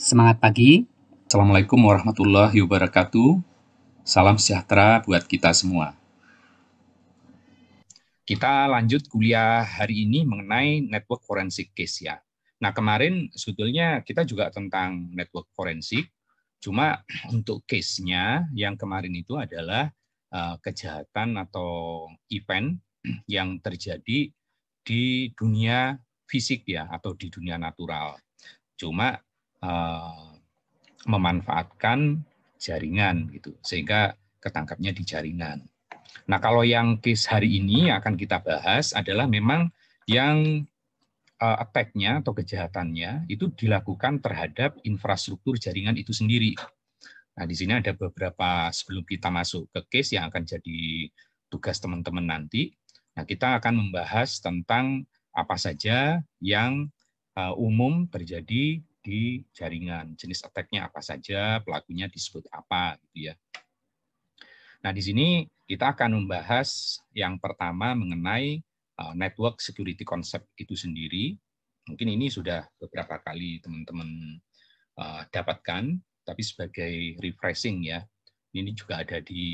Semangat pagi. Assalamualaikum warahmatullahi wabarakatuh. Salam sejahtera buat kita semua. Kita lanjut kuliah hari ini mengenai network forensik case ya. Nah kemarin sebetulnya kita juga tentang network forensik, cuma untuk case-nya yang kemarin itu adalah eh, kejahatan atau event yang terjadi di dunia fisik ya atau di dunia natural. Cuma Eh, memanfaatkan jaringan gitu sehingga ketangkapnya di jaringan. Nah, kalau yang case hari ini yang akan kita bahas adalah memang yang uh, attack-nya atau kejahatannya itu dilakukan terhadap infrastruktur jaringan itu sendiri. Nah, di sini ada beberapa sebelum kita masuk ke case yang akan jadi tugas teman-teman nanti. Nah, kita akan membahas tentang apa saja yang uh, umum terjadi di jaringan. Jenis attack-nya apa saja, pelakunya disebut apa gitu ya. Nah, di sini kita akan membahas yang pertama mengenai eh, network security concept itu sendiri. Mungkin ini sudah beberapa kali teman-teman eh, dapatkan, tapi sebagai refreshing ya. Ini juga ada di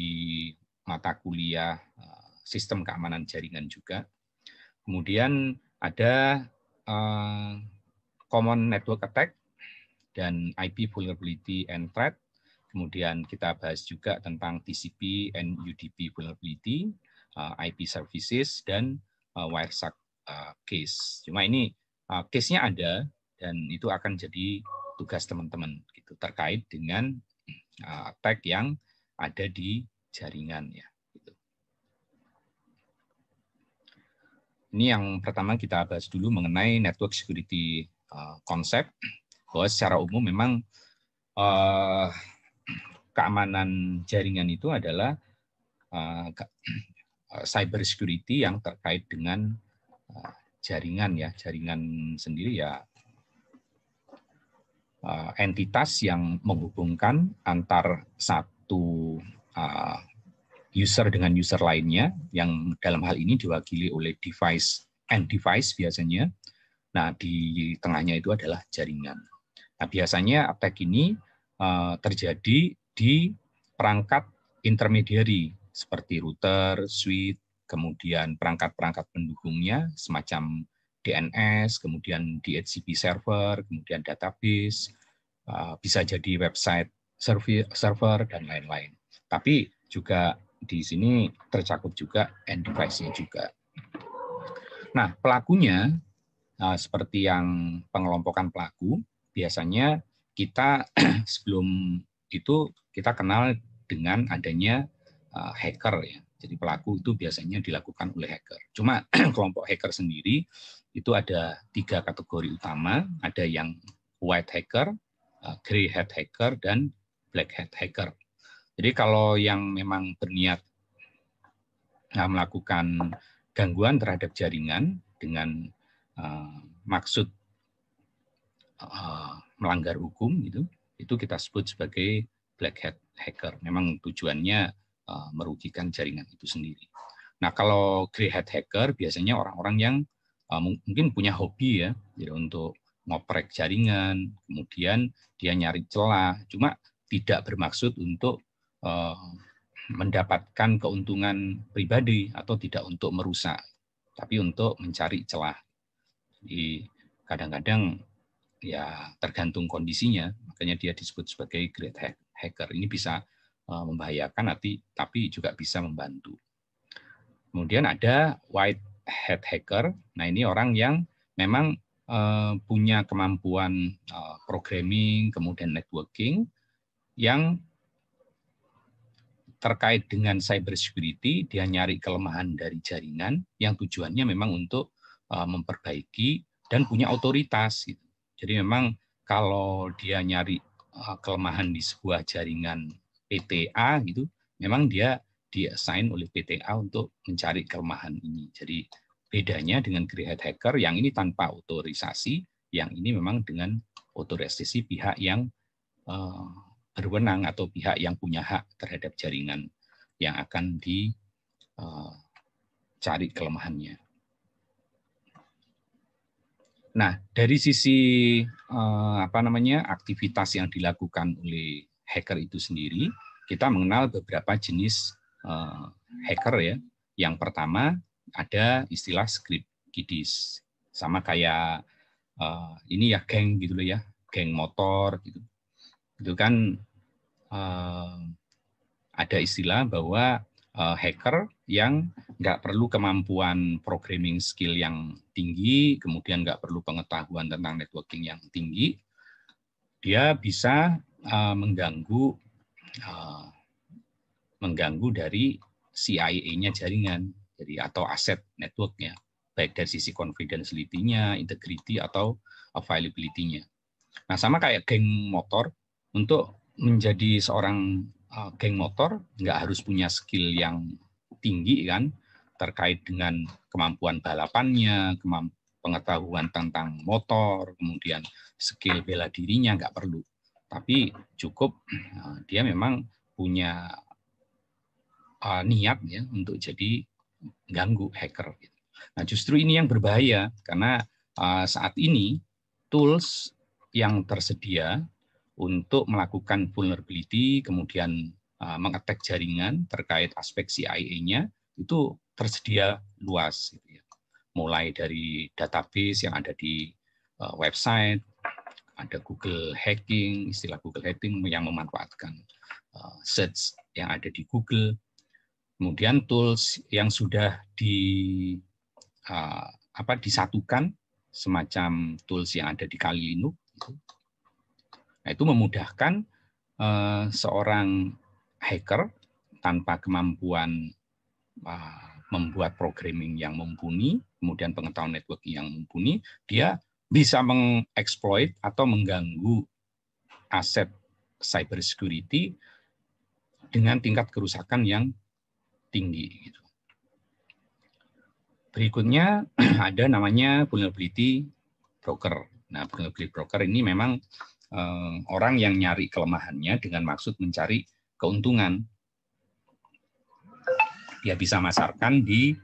mata kuliah eh, sistem keamanan jaringan juga. Kemudian ada common network attack dan IP vulnerability and threat. Kemudian kita bahas juga tentang TCP and UDP vulnerability, uh, IP services, dan uh, Wireshark uh, case. Cuma ini case-nya ada dan itu akan jadi tugas teman-teman gitu terkait dengan attack yang ada di jaringan ya. Gitu. Ini yang pertama kita bahas dulu mengenai network security Eh, konsep bahwa secara umum memang uh, keamanan jaringan itu adalah uh, cyber security yang terkait dengan uh, jaringan ya jaringan sendiri ya uh, entitas yang menghubungkan antar satu uh, user dengan user lainnya yang dalam hal ini diwakili oleh device and device biasanya Nah, di tengahnya itu adalah jaringan. Nah, biasanya attack ini eh, terjadi di perangkat intermediary seperti router, switch, kemudian perangkat-perangkat pendukungnya semacam DNS, kemudian DHCP server, kemudian database, eh, bisa jadi website server, dan lain-lain. Tapi juga di sini tercakup juga end device-nya juga. Nah, pelakunya Ah, seperti yang pengelompokan pelaku, biasanya kita sebelum itu kita kenal dengan adanya ah, hacker ya. Jadi pelaku itu biasanya dilakukan oleh hacker. Cuma kelompok hacker sendiri itu ada tiga kategori utama. Ada yang white hacker, ah, grey hat hacker, dan black hat hacker. Jadi kalau yang memang berniat melakukan gangguan terhadap jaringan dengan Eh, maksud eh, melanggar hukum gitu, itu kita sebut sebagai black hat hacker. Memang tujuannya eh, merugikan jaringan itu sendiri. Nah, kalau grey hat hacker biasanya orang-orang yang mungkin punya hobi ya, jadi untuk ngoprek jaringan, kemudian dia nyari celah, cuma tidak bermaksud untuk mendapatkan keuntungan pribadi atau tidak untuk merusak, tapi untuk mencari celah. Jadi kadang-kadang ya tergantung kondisinya, makanya dia disebut sebagai great hacker. Ini bisa eh, membahayakan nanti tapi juga bisa membantu. Kemudian ada white hat hacker. Nah, ini orang yang memang eh, punya kemampuan eh, programming, kemudian networking yang terkait dengan cyber security, dia nyari kelemahan dari jaringan yang tujuannya memang untuk Eh, memperbaiki dan punya otoritas. Gitu. Jadi memang kalau dia nyari eh, kelemahan di sebuah jaringan PTA gitu, memang dia diassign oleh PTA untuk mencari kelemahan ini. Jadi bedanya dengan grey hacker yang ini tanpa otorisasi, yang ini memang dengan otorisasi pihak yang eh, berwenang atau pihak yang punya hak terhadap jaringan yang akan dicari kelemahannya. Nah, dari sisi eh, apa namanya aktivitas yang dilakukan oleh hacker itu sendiri, kita mengenal beberapa jenis eh, hacker ya. Yang pertama ada istilah script kiddies, sama kayak eh, ini ya geng gitu loh ya, geng motor gitu. Itu kan eh, ada istilah bahwa uh, hacker yang nggak perlu kemampuan programming skill yang tinggi, kemudian nggak perlu pengetahuan tentang networking yang tinggi, dia bisa uh, mengganggu uh, mengganggu dari CIA-nya jaringan, jadi atau aset networknya, baik dari sisi confidentiality-nya, integrity atau availability-nya. Nah sama kayak geng motor untuk menjadi seorang Eh, geng motor nggak harus punya skill yang tinggi kan terkait dengan kemampuan balapannya, kemamp pengetahuan tentang motor, kemudian skill bela dirinya nggak perlu. Tapi cukup eh, dia memang punya uh, niat ya untuk jadi ganggu hacker. Gitu. Nah justru ini yang berbahaya karena uh, saat ini tools yang tersedia untuk melakukan vulnerability, kemudian uh, mengetek jaringan terkait aspek CIA-nya itu tersedia luas, gitu ya. mulai dari database yang ada di uh, website, ada Google hacking, istilah Google hacking yang memanfaatkan uh, search yang ada di Google, kemudian tools yang sudah di uh, apa disatukan semacam tools yang ada di Kali Linux Nah, itu memudahkan uh, seorang hacker tanpa kemampuan uh, membuat programming yang mumpuni, kemudian pengetahuan network yang mumpuni, dia bisa mengeksploit atau mengganggu aset cybersecurity dengan tingkat kerusakan yang tinggi. Gitu. Berikutnya ada namanya vulnerability broker. Nah, vulnerability broker ini memang orang yang nyari kelemahannya dengan maksud mencari keuntungan. Dia bisa masarkan di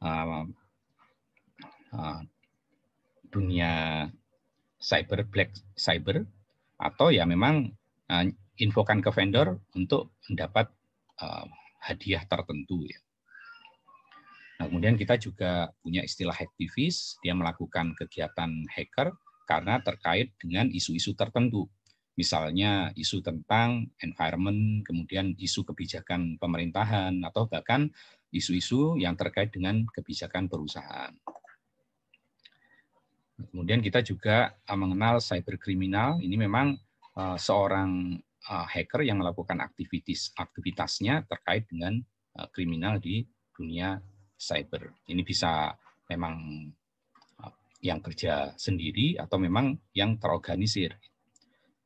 eh, dunia cyber black cyber atau ya memang eh, infokan ke vendor untuk mendapat eh, hadiah tertentu ya. Nah, kemudian kita juga punya istilah hacktivis, dia melakukan kegiatan hacker karena terkait dengan isu-isu tertentu. Misalnya isu tentang environment, kemudian isu kebijakan pemerintahan, atau bahkan isu-isu yang terkait dengan kebijakan perusahaan. Kemudian kita juga eh, mengenal cyberkriminal. Ini memang eh, seorang eh, hacker yang melakukan aktivitas aktivitasnya terkait dengan kriminal di dunia cyber. Ini bisa memang yang kerja sendiri atau memang yang terorganisir.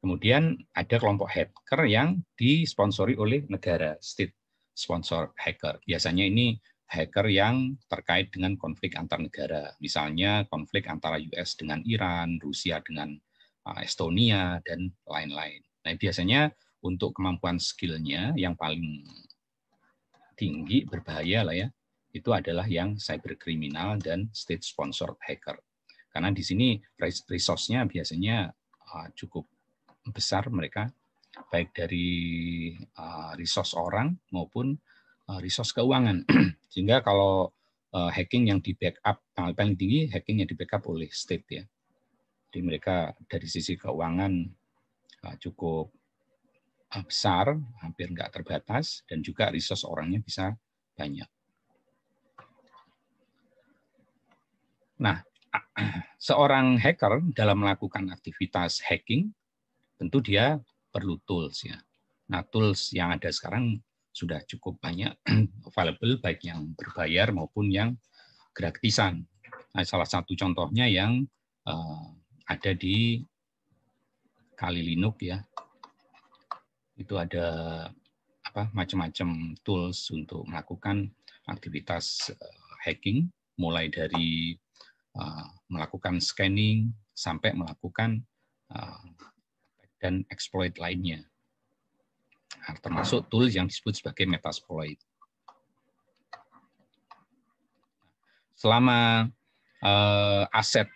Kemudian ada kelompok hacker yang disponsori oleh negara, state sponsor hacker. Biasanya ini hacker yang terkait dengan konflik antar negara. Misalnya konflik antara US dengan Iran, Rusia dengan uh, Estonia, dan lain-lain. Nah, biasanya untuk kemampuan skillnya yang paling tinggi, berbahaya lah ya, itu adalah yang cyberkriminal dan state sponsor hacker. Karena di sini resource-nya biasanya ah, cukup besar mereka, baik dari ah, resource orang maupun ah, resource keuangan. Sehingga kalau hacking yang di backup paling tinggi hacking yang di backup oleh state ya. Jadi mereka dari sisi keuangan cukup besar, hampir nggak terbatas, dan juga resource orangnya bisa banyak. Nah, seorang hacker dalam melakukan aktivitas hacking, tentu dia perlu tools ya. Nah, tools yang ada sekarang sudah cukup banyak available baik yang berbayar maupun yang gratisan. Nah, salah satu contohnya yang uh, ada di Kali Linux ya. Itu ada apa macam-macam tools untuk melakukan aktivitas eh, hacking mulai dari Uh, melakukan scanning sampai melakukan uh, dan exploit lainnya. Nah, termasuk tool yang disebut sebagai Metasploit. Selama uh, aset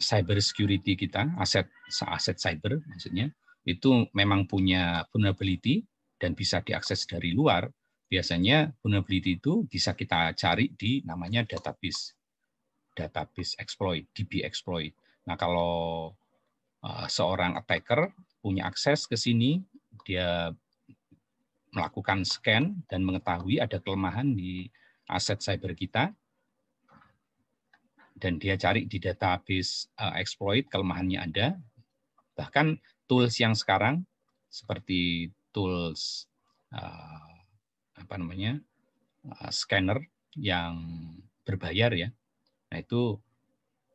cyber security kita, aset aset cyber maksudnya, itu memang punya vulnerability dan bisa diakses dari luar, biasanya vulnerability itu bisa kita cari di namanya database database exploit, DB exploit. Nah, kalau eh, seorang attacker punya akses ke sini, dia melakukan scan dan mengetahui ada kelemahan di aset cyber kita, dan dia cari di database eh, exploit kelemahannya ada. Bahkan tools yang sekarang seperti tools eh, apa namanya scanner yang berbayar ya Nah itu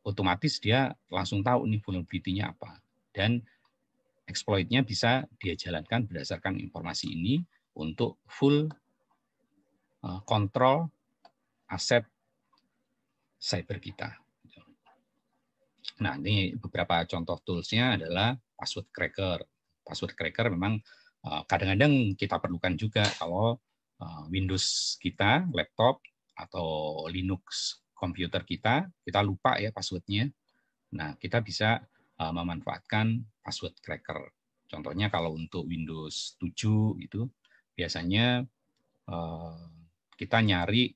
otomatis dia langsung tahu nih vulnerability-nya apa. Dan exploit-nya bisa dia jalankan berdasarkan informasi ini untuk full kontrol eh, aset cyber kita. Nah, ini beberapa contoh tools-nya adalah password cracker. Password cracker memang eh, kadang-kadang kita perlukan juga kalau eh, Windows kita, laptop, atau Linux komputer kita, kita lupa ya passwordnya. Nah, kita bisa uh, memanfaatkan password cracker. Contohnya kalau untuk Windows 7 itu biasanya uh, kita nyari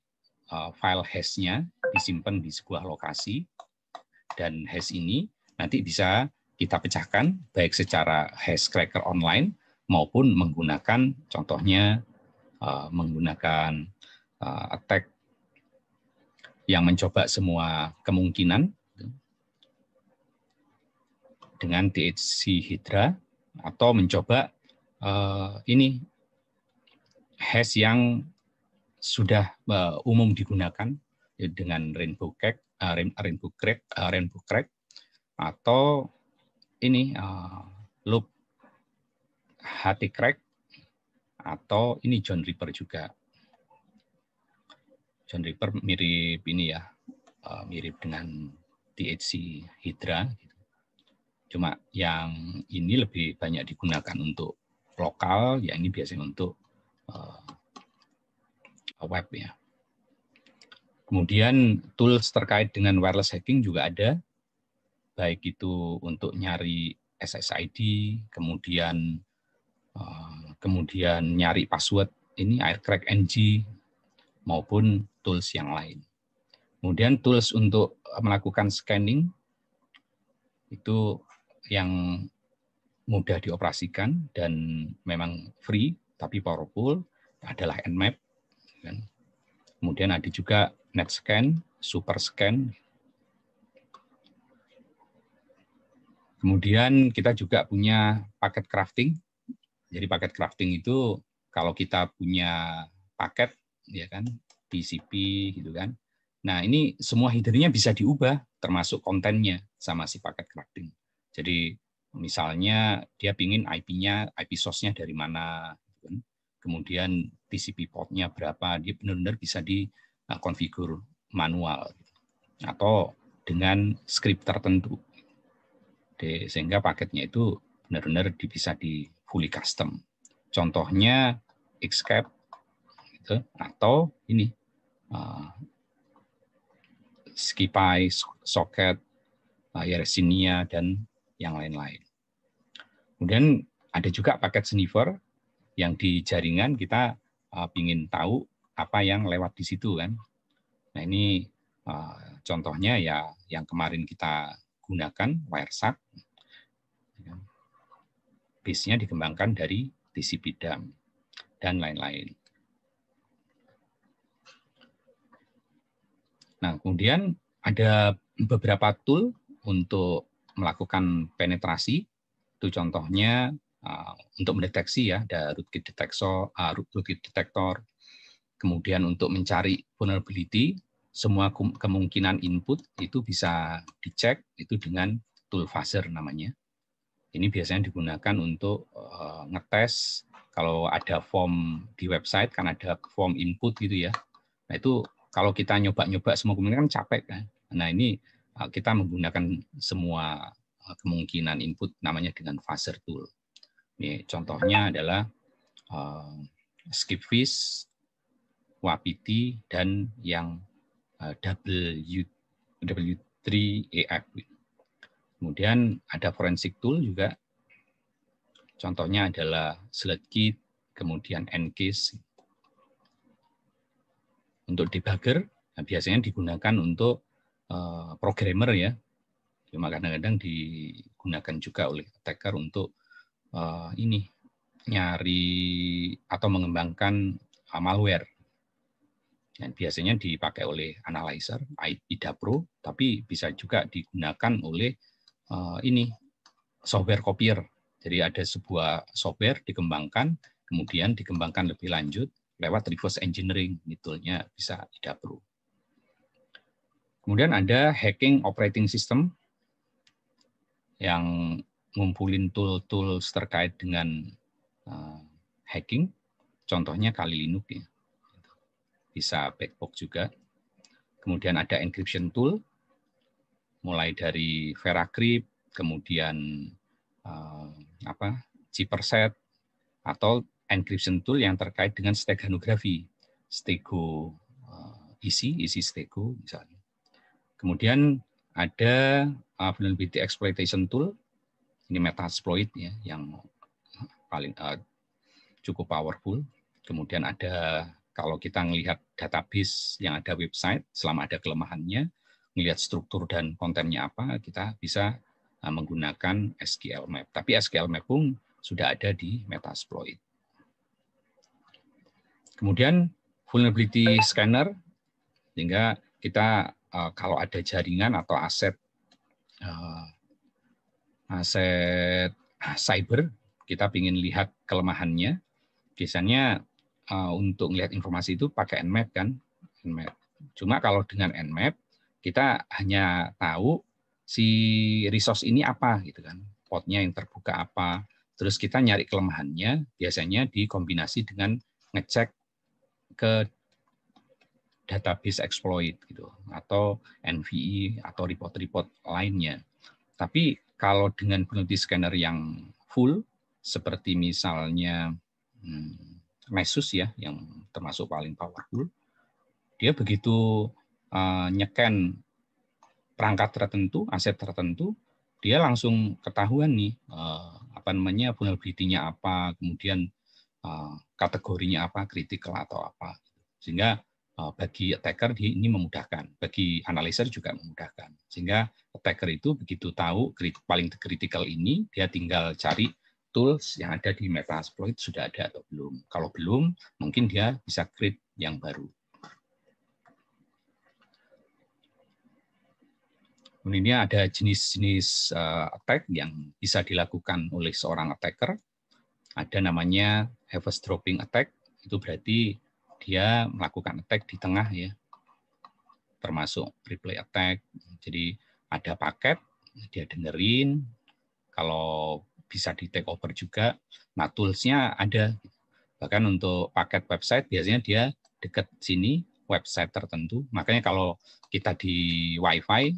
uh, file hash-nya disimpan di sebuah lokasi dan hash ini nanti bisa kita pecahkan baik secara hash cracker online maupun menggunakan contohnya menggunakan attack yang mencoba semua kemungkinan gitu. dengan THC hidra atau mencoba uh, ini hash yang sudah uh, umum digunakan ya, dengan rainbow Crack, uh, rainbow crack, uh, rainbow crack atau ini uh, loop HT crack atau ini John Ripper juga. John Ripper mirip ini ya, eh, mirip dengan THC Hydra. Gitu. Cuma yang ini lebih banyak digunakan untuk lokal, ya ini biasanya untuk eh, web ya. Kemudian tools terkait dengan wireless hacking juga ada, baik itu untuk nyari SSID, kemudian eh, kemudian nyari password ini aircrack ng maupun tools yang lain. Kemudian tools untuk melakukan scanning itu yang mudah dioperasikan dan memang free tapi powerful adalah Nmap. Kan. Kemudian ada juga NetScan, SuperScan. Kemudian kita juga punya paket crafting. Jadi paket crafting itu kalau kita punya paket ya kan TCP gitu kan. Nah, ini semua headernya bisa diubah termasuk kontennya sama si paket crafting. Jadi misalnya dia pingin IP-nya, IP source-nya dari mana, gitu kan. kemudian TCP port-nya berapa, dia benar-benar bisa dikonfigur eh, manual atau dengan script tertentu. sehingga paketnya itu benar-benar bisa di fully custom. Contohnya Xcap ke atau ini uh, skipai socket uh, yersinia dan yang lain-lain kemudian ada juga paket sniffer yang di jaringan kita uh, ingin tahu apa yang lewat di situ kan nah ini uh, contohnya ya yang kemarin kita gunakan wiresat base-nya dikembangkan dari TCP dump dan lain-lain. Nah, kemudian ada beberapa tool untuk melakukan penetrasi. Itu contohnya uh, untuk mendeteksi ya, ada rootkit detector, uh, rootkit detector. Kemudian untuk mencari vulnerability, semua kemungkinan input itu bisa dicek itu dengan tool fuzzer namanya. Ini biasanya digunakan untuk uh, ngetes kalau ada form di website kan ada form input gitu ya. Nah itu kalau kita nyoba-nyoba semua kemungkinan kan capek kan. Nah ini eh, kita menggunakan semua eh, kemungkinan input namanya dengan fuzzer tool. Ini contohnya adalah uh, eh, skipfish, wapiti, dan yang uh, W, W3EF. Kemudian ada forensic tool juga. Contohnya adalah SludKit, kemudian NKIS, untuk debugger nah biasanya digunakan untuk uh, programmer ya. Cuma kadang-kadang digunakan juga oleh attacker untuk uh, ini nyari atau mengembangkan eh, malware. Dan nah, biasanya dipakai oleh analyzer Pro, tapi bisa juga digunakan oleh uh, ini software copier. Jadi ada sebuah software dikembangkan, kemudian dikembangkan lebih lanjut, lewat reverse engineering betulnya bisa tidak perlu. Kemudian ada hacking operating system yang ngumpulin tool tool terkait dengan eh, hacking. Contohnya kali Linux ya. Bisa backbox juga. Kemudian ada encryption tool mulai dari Veracrypt, kemudian uh, apa? Cipherset, atau encryption tool yang terkait dengan steganografi, stego eh, isi, isi stego misalnya. Kemudian ada vulnerability eh, exploitation tool, ini metasploit ya, yang paling uh, cukup powerful. Kemudian ada kalau kita melihat database yang ada website, selama ada kelemahannya, melihat struktur dan kontennya apa, kita bisa menggunakan SQL Map. Tapi SQL Map pun sudah ada di Metasploit. Kemudian vulnerability scanner, sehingga kita eh, kalau ada jaringan atau aset eh, aset ah, cyber, kita ingin lihat kelemahannya. Biasanya eh, untuk melihat informasi itu pakai Nmap kan, Nmap. Cuma kalau dengan Nmap kita hanya tahu si resource ini apa gitu kan, potnya yang terbuka apa, terus kita nyari kelemahannya biasanya dikombinasi dengan ngecek ke database exploit gitu atau NVE atau report-report lainnya. Tapi kalau dengan peneliti scanner yang full seperti misalnya hmm, Mesus ya yang termasuk paling powerful, dia begitu uh, nyeken perangkat tertentu, aset tertentu, dia langsung ketahuan nih uh, apa namanya vulnerability-nya apa, kemudian Eh, kategorinya apa, kritikal atau apa. Gitu. Sehingga eh, bagi attacker ini memudahkan, bagi analyzer juga memudahkan. Sehingga attacker itu begitu tahu paling kritikal ini, dia tinggal cari tools yang ada di Metasploit sudah ada atau belum. Kalau belum, mungkin dia bisa create yang baru. ini ada jenis-jenis eh, attack yang bisa dilakukan oleh seorang attacker ada namanya heavy dropping attack itu berarti dia melakukan attack di tengah ya termasuk replay attack jadi ada paket dia dengerin kalau bisa di take over juga nah toolsnya ada bahkan untuk paket website biasanya dia dekat sini website tertentu makanya kalau kita di wifi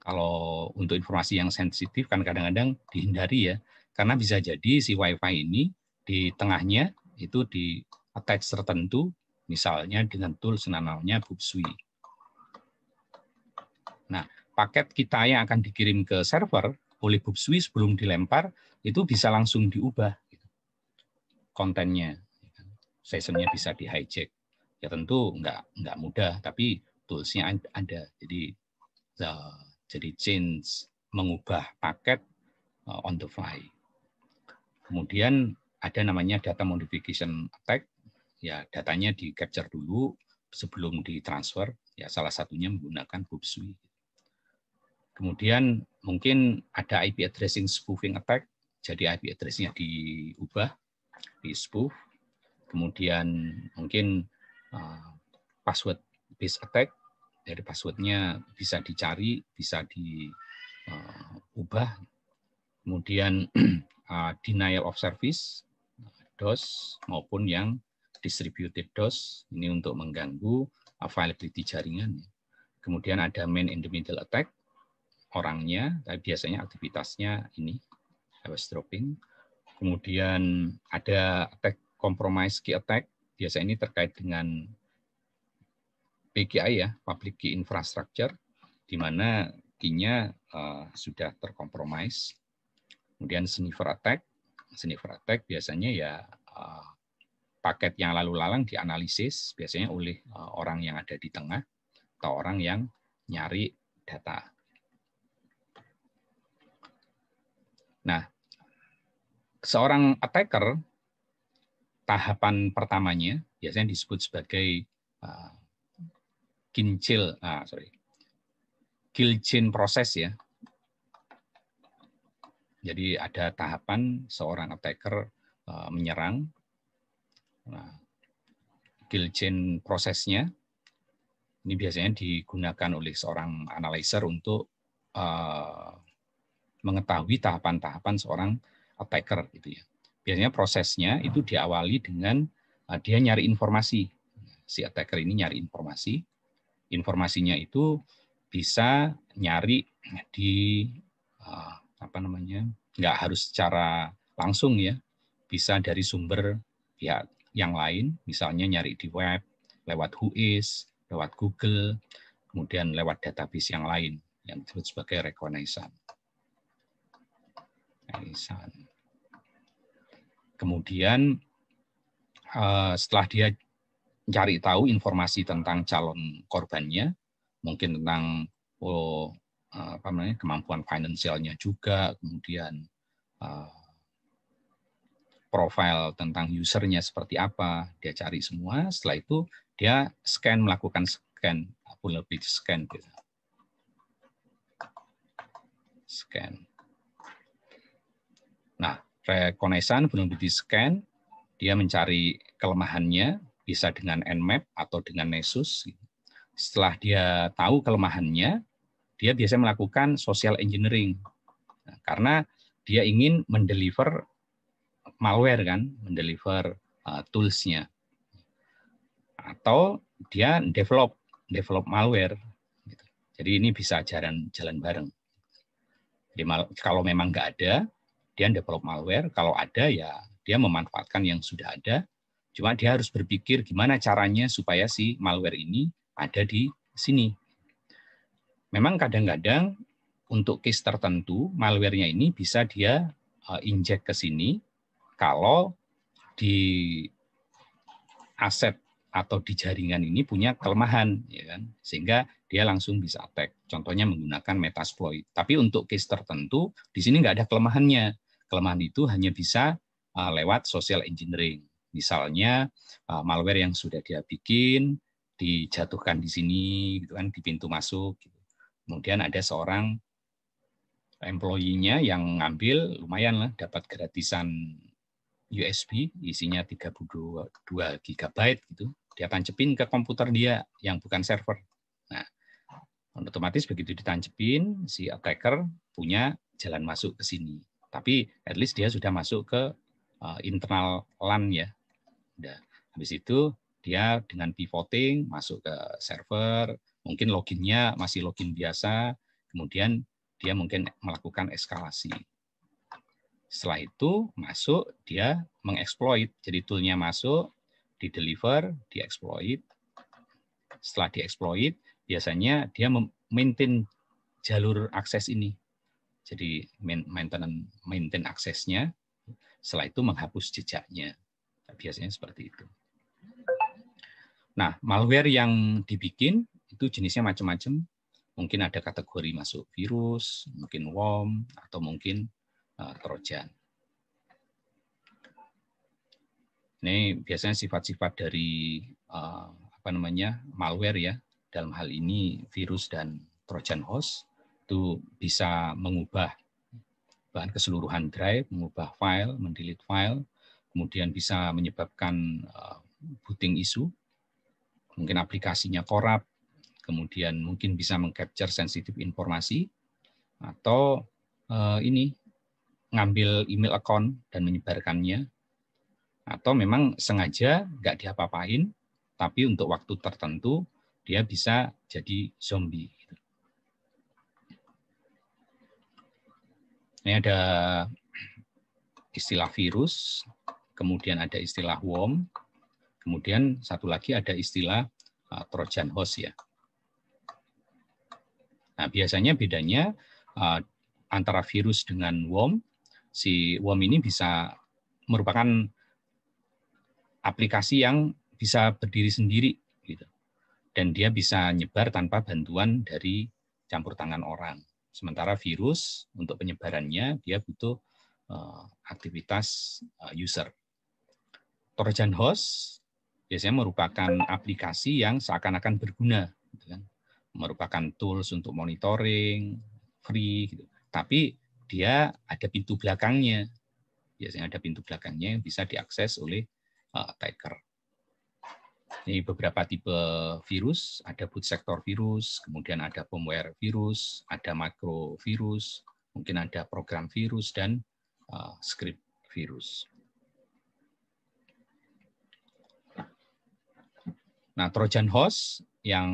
kalau untuk informasi yang sensitif kan kadang-kadang dihindari ya karena bisa jadi si WiFi ini di tengahnya itu di attach tertentu, misalnya dengan tools nanaunya Bubsui. Nah, paket kita yang akan dikirim ke server oleh Bubsui sebelum dilempar itu bisa langsung diubah gitu. kontennya. Gitu. Sessionnya bisa di hijack. Ya tentu nggak nggak mudah, tapi toolsnya ada. Jadi eh, jadi change mengubah paket eh, on the fly. Kemudian ada namanya data modification attack, ya datanya di capture dulu sebelum ditransfer, ya salah satunya menggunakan Hoopsui. Kemudian mungkin ada IP addressing spoofing attack, jadi IP addressnya diubah, di spoof. Kemudian mungkin uh, password based attack, dari passwordnya bisa dicari, bisa diubah. Eh, uh, Kemudian Uh, denial of service DOS maupun yang distributed DOS ini untuk mengganggu availability jaringan. Kemudian ada main in the middle attack orangnya, tapi biasanya aktivitasnya ini was dropping. Kemudian ada attack compromise key attack, biasanya ini terkait dengan PKI ya, public key infrastructure, di mana key-nya uh, sudah terkompromis. Kemudian sniffer attack, sniffer attack biasanya ya eh, paket yang lalu lalang dianalisis biasanya oleh eh, orang yang ada di tengah atau orang yang nyari data. Nah, seorang attacker tahapan pertamanya biasanya disebut sebagai uh, eh, kincil, ah, sorry, chain proses ya, jadi ada tahapan seorang attacker uh, eh, menyerang, nah, kill chain prosesnya ini biasanya digunakan oleh seorang analyzer untuk uh, mengetahui tahapan-tahapan seorang attacker gitu ya. Biasanya prosesnya itu diawali dengan uh, dia nyari informasi. Si attacker ini nyari informasi. Informasinya itu bisa nyari di uh, apa namanya nggak harus secara langsung ya bisa dari sumber pihak yang lain misalnya nyari di web lewat Whois lewat Google kemudian lewat database yang lain yang disebut sebagai reconnaissance. Kemudian eh, setelah dia cari tahu informasi tentang calon korbannya, mungkin tentang oh, apa namanya kemampuan finansialnya juga, kemudian uh, eh, profile tentang usernya seperti apa, dia cari semua. Setelah itu dia scan melakukan scan, pun lebih scan gitu. Scan. Nah, reconnaissance belum di scan, dia mencari kelemahannya bisa dengan Nmap atau dengan Nessus. Setelah dia tahu kelemahannya, dia biasanya melakukan social engineering nah, karena dia ingin mendeliver malware kan, mendeliver uh, toolsnya, atau dia develop develop malware. Gitu. Jadi ini bisa jalan jalan bareng. Jadi kalau memang nggak ada, dia develop malware. Kalau ada ya dia memanfaatkan yang sudah ada. Cuma dia harus berpikir gimana caranya supaya si malware ini ada di sini, memang kadang-kadang untuk case tertentu malware ini bisa dia uh, inject ke sini kalau di aset atau di jaringan ini punya kelemahan ya kan sehingga dia langsung bisa attack contohnya menggunakan metasploit tapi untuk case tertentu di sini nggak ada kelemahannya kelemahan itu hanya bisa eh, lewat social engineering misalnya eh, malware yang sudah dia bikin dijatuhkan di sini gitu kan di pintu masuk gitu. Kemudian ada seorang employee-nya yang ngambil lumayan lah dapat gratisan USB isinya 32 GB gitu. Dia tancepin ke komputer dia yang bukan server. Nah, otomatis begitu ditancepin si attacker punya jalan masuk ke sini. Tapi at least dia sudah masuk ke uh, internal LAN ya. Udah. Habis itu dia dengan pivoting masuk ke server, mungkin loginnya masih login biasa, kemudian dia mungkin melakukan eskalasi. Setelah itu masuk, dia mengeksploit. Jadi toolnya masuk, dideliver, dieksploit. Setelah dieksploit, biasanya dia maintain jalur akses ini. Jadi maintenance maintain aksesnya. Setelah itu menghapus jejaknya. Biasanya seperti itu. Nah, malware yang dibikin itu jenisnya macam-macam. Mungkin ada kategori masuk virus, mungkin worm, atau mungkin uh, trojan. Ini biasanya sifat-sifat dari eh, apa namanya malware ya. Dalam hal ini virus dan trojan host itu bisa mengubah bahan keseluruhan drive, mengubah file, mendelit file, kemudian bisa menyebabkan eh, booting isu, mungkin aplikasinya korup, kemudian mungkin bisa mengcapture sensitif informasi atau eh, ini ngambil email account dan menyebarkannya atau memang sengaja nggak diapa-apain tapi untuk waktu tertentu dia bisa jadi zombie. Gitu. Ini ada istilah virus, kemudian ada istilah worm, kemudian satu lagi ada istilah eh, Trojan horse ya. Nah, biasanya bedanya uh, antara virus dengan worm, si worm ini bisa merupakan aplikasi yang bisa berdiri sendiri gitu. Dan dia bisa nyebar tanpa bantuan dari campur tangan orang. Sementara virus untuk penyebarannya dia butuh uh, aktivitas uh, user. Trojan host biasanya merupakan aplikasi yang seakan-akan berguna gitu kan merupakan tools untuk monitoring free gitu. tapi dia ada pintu belakangnya biasanya ada pintu belakangnya yang bisa diakses oleh attacker uh, ini beberapa tipe virus ada boot sector virus kemudian ada firmware virus ada makro virus mungkin ada program virus dan uh, script virus nah trojan host yang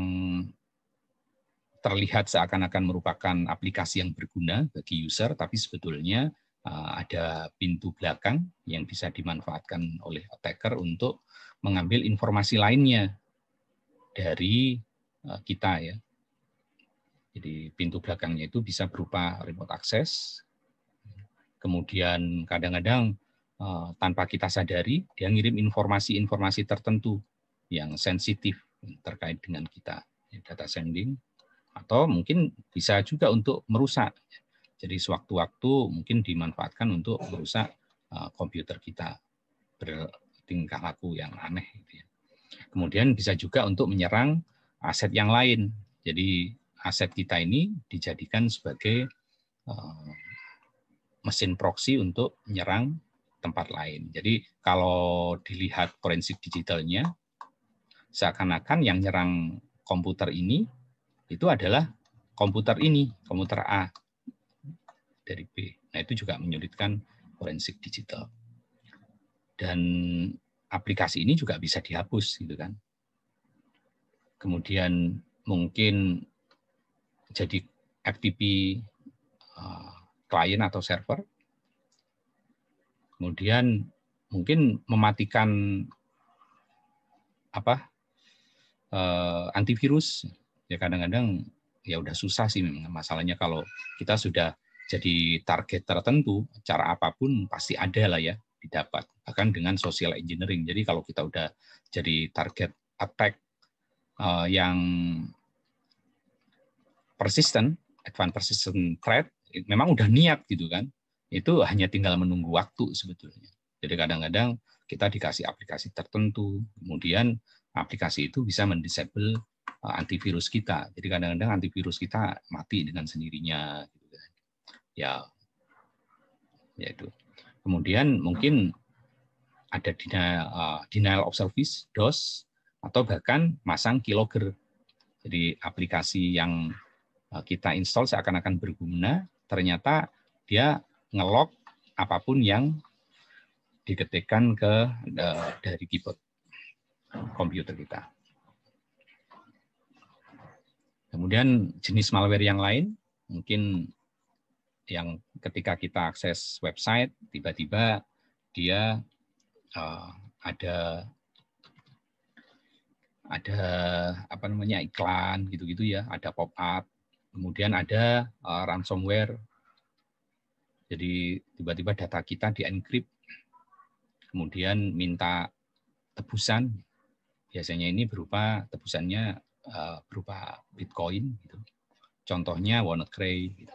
terlihat seakan-akan merupakan aplikasi yang berguna bagi user, tapi sebetulnya eh, ada pintu belakang yang bisa dimanfaatkan oleh attacker untuk mengambil informasi lainnya dari eh, kita ya. Jadi pintu belakangnya itu bisa berupa remote access, kemudian kadang-kadang eh, tanpa kita sadari dia ngirim informasi-informasi tertentu yang sensitif terkait dengan kita, data sending, atau mungkin bisa juga untuk merusak. Jadi sewaktu-waktu mungkin dimanfaatkan untuk merusak eh, komputer kita bertingkah laku yang aneh. Gitu ya. Kemudian bisa juga untuk menyerang aset yang lain. Jadi aset kita ini dijadikan sebagai eh, mesin proxy untuk menyerang tempat lain. Jadi kalau dilihat forensik digitalnya, seakan-akan yang menyerang komputer ini itu adalah komputer ini, komputer A dari B. Nah, itu juga menyulitkan forensik digital. Dan aplikasi ini juga bisa dihapus gitu kan. Kemudian mungkin jadi FTP eh, klien atau server. Kemudian mungkin mematikan apa? Eh, antivirus ya kadang-kadang ya udah susah sih memang masalahnya kalau kita sudah jadi target tertentu cara apapun pasti ada lah ya didapat bahkan dengan social engineering jadi kalau kita udah jadi target attack uh, yang persistent advanced persistent threat memang udah niat gitu kan itu hanya tinggal menunggu waktu sebetulnya jadi kadang-kadang kita dikasih aplikasi tertentu kemudian aplikasi itu bisa mendisable Eh, antivirus kita. Jadi kadang-kadang antivirus kita mati dengan sendirinya. Gitu kan. Ya, ya itu. Kemudian mungkin ada denial, uh, denial of service, DOS, atau bahkan masang keylogger. Jadi aplikasi yang eh, kita install seakan-akan berguna, ternyata dia ngelok apapun yang diketikkan ke eh, dari keyboard komputer kita. Kemudian jenis malware yang lain, mungkin yang ketika kita akses website, tiba-tiba dia uh, ada ada apa namanya iklan gitu-gitu ya, ada pop up, kemudian ada uh, ransomware. Jadi tiba-tiba data kita dienkrip, kemudian minta tebusan. Biasanya ini berupa tebusannya Eh, berupa Bitcoin. Gitu. Contohnya Walnut Gitu.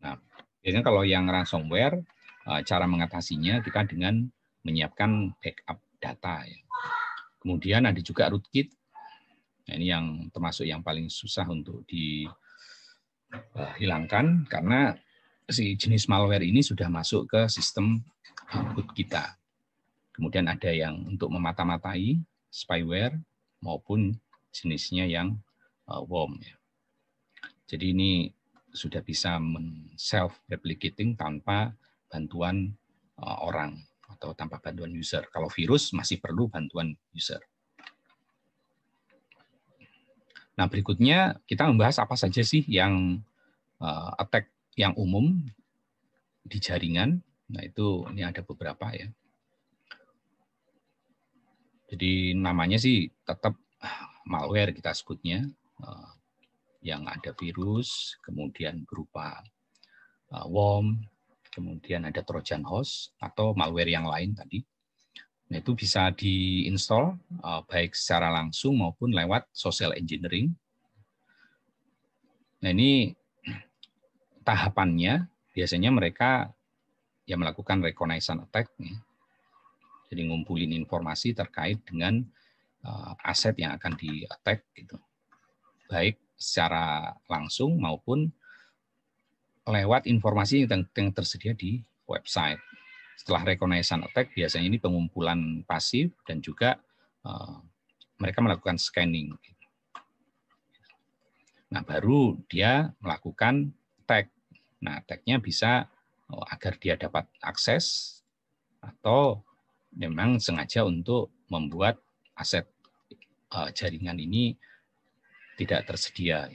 Nah, biasanya kalau yang ransomware, uh, cara mengatasinya kita dengan menyiapkan backup data. Ya. Kemudian ada juga rootkit. Nah, ini yang termasuk yang paling susah untuk dihilangkan eh, karena si jenis malware ini sudah masuk ke sistem root kita. Kemudian ada yang untuk memata-matai spyware, maupun jenisnya yang uh, warm. Ya. Jadi ini sudah bisa self-replicating tanpa bantuan uh, orang atau tanpa bantuan user. Kalau virus masih perlu bantuan user. Nah berikutnya kita membahas apa saja sih yang uh, attack yang umum di jaringan. Nah itu ini ada beberapa ya. Jadi namanya sih tetap ah, malware kita sebutnya eh, yang ada virus, kemudian berupa eh, worm, kemudian ada trojan host atau malware yang lain tadi. Nah, itu bisa diinstall eh, baik secara langsung maupun lewat social engineering. Nah, ini tahapannya biasanya mereka yang melakukan reconnaissance attack jadi ngumpulin informasi terkait dengan uh, aset yang akan di attack gitu. Baik secara langsung maupun lewat informasi yang, yang tersedia di website. Setelah reconnaissance attack biasanya ini pengumpulan pasif dan juga uh, mereka melakukan scanning. Gitu. Nah, baru dia melakukan tag. Nah, tagnya bisa eh, agar dia dapat akses atau memang sengaja untuk membuat aset eh, jaringan ini tidak tersedia.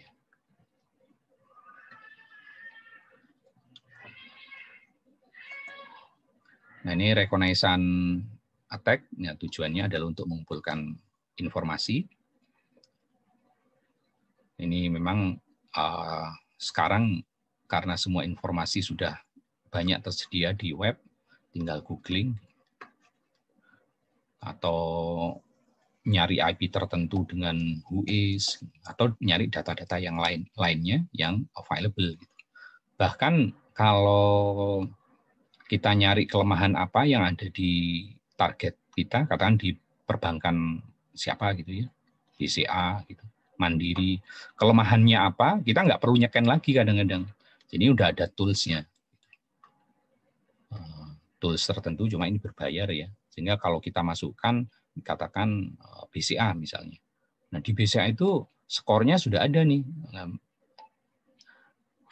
Nah ini rekonaisan attack, ya, tujuannya adalah untuk mengumpulkan informasi. Ini memang uh, sekarang karena semua informasi sudah banyak tersedia di web, tinggal googling, atau nyari IP tertentu dengan is atau nyari data-data yang lain lainnya yang available. Gitu. Bahkan kalau kita nyari kelemahan apa yang ada di target kita, katakan di perbankan siapa gitu ya, BCA gitu, Mandiri, kelemahannya apa, kita nggak perlu nyeken lagi kadang-kadang. Jadi udah ada toolsnya. Eh, tools tertentu cuma ini berbayar ya, sehingga kalau kita masukkan katakan eh, BCA misalnya. Nah, di BCA itu skornya sudah ada nih. Eh,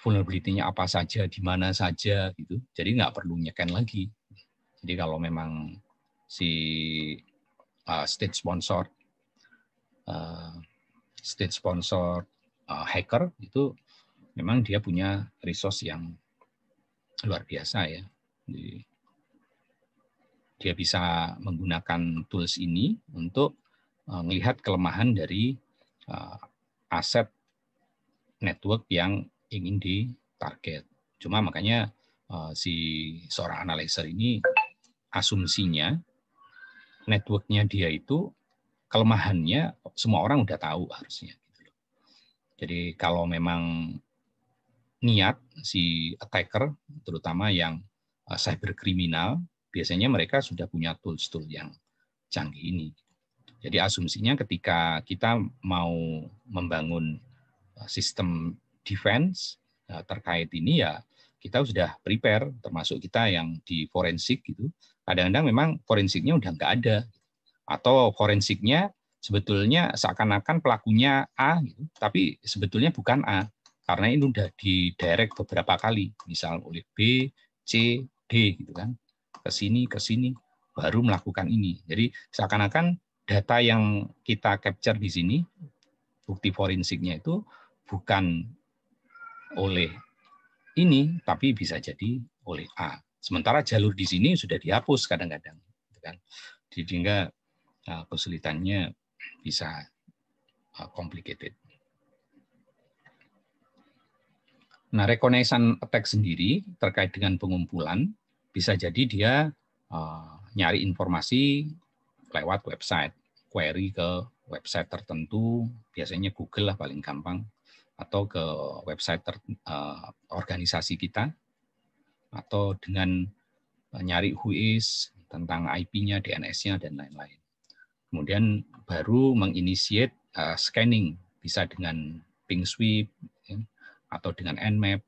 vulnerability-nya apa saja, di mana saja gitu. Jadi nggak perlu nyeken lagi. Jadi kalau memang si uh, eh, state sponsor uh, state sponsor uh, hacker itu memang dia punya resource yang luar biasa ya dia bisa menggunakan tools ini untuk eh, melihat kelemahan dari eh, aset network yang ingin ditarget. Cuma makanya eh, si seorang analyzer ini asumsinya networknya dia itu kelemahannya semua orang udah tahu harusnya. Gitu Jadi kalau memang niat si attacker, terutama yang cyber kriminal, biasanya mereka sudah punya tools-tool yang canggih ini. Jadi asumsinya ketika kita mau membangun eh, sistem defense eh, terkait ini ya kita sudah prepare termasuk kita yang di forensik gitu. Kadang-kadang memang forensiknya udah nggak ada atau forensiknya sebetulnya seakan-akan pelakunya A gitu, tapi sebetulnya bukan A karena ini udah di diderek beberapa kali misal oleh B, C, D gitu kan ke sini, ke sini, baru melakukan ini. Jadi seakan-akan data yang kita capture di sini, bukti forensiknya itu bukan oleh ini, tapi bisa jadi oleh A. Sementara jalur di sini sudah dihapus kadang-kadang. Jadi gitu kan. sehingga uh, kesulitannya bisa uh, complicated. Nah, reconnaissance attack sendiri terkait dengan pengumpulan bisa jadi dia eh, nyari informasi lewat website, query ke website tertentu, biasanya Google lah paling gampang, atau ke website ter, uh, organisasi kita, atau dengan eh, nyari who is, tentang IP-nya, DNS-nya, dan lain-lain. Kemudian baru menginisiate uh, scanning, bisa dengan ping sweep ya, atau dengan nmap.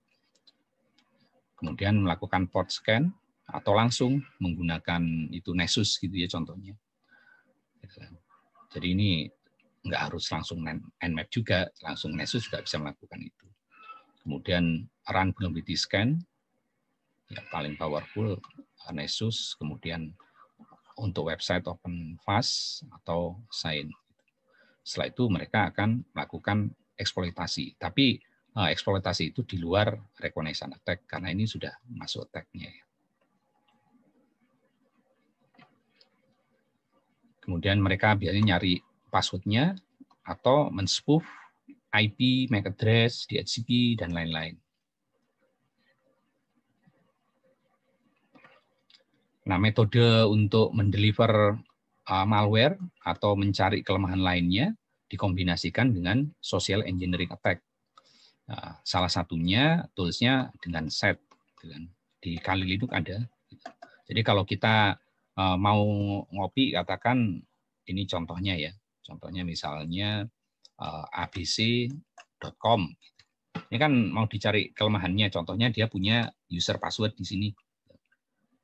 Kemudian melakukan port scan, atau langsung menggunakan itu nexus gitu ya contohnya. Gitu kan. Jadi ini nggak harus langsung Nmap juga, langsung nexus juga bisa melakukan itu. Kemudian run vulnerability scan, ya paling powerful uh, nexus kemudian untuk website open fast atau Sign. Setelah itu mereka akan melakukan eksploitasi, tapi uh, eksploitasi itu di luar reconnaissance attack karena ini sudah masuk attack-nya ya. Kemudian mereka biasanya nyari passwordnya atau menspoof IP, MAC address, DHCP, dan lain-lain. Nah, metode untuk mendeliver uh, malware atau mencari kelemahan lainnya dikombinasikan dengan social engineering attack. Nah, salah satunya toolsnya dengan set. Di Kali Linux ada. Jadi kalau kita Eh, mau ngopi katakan ini contohnya ya. Contohnya misalnya eh, abc.com. Ini kan mau dicari kelemahannya. Contohnya dia punya user password di sini.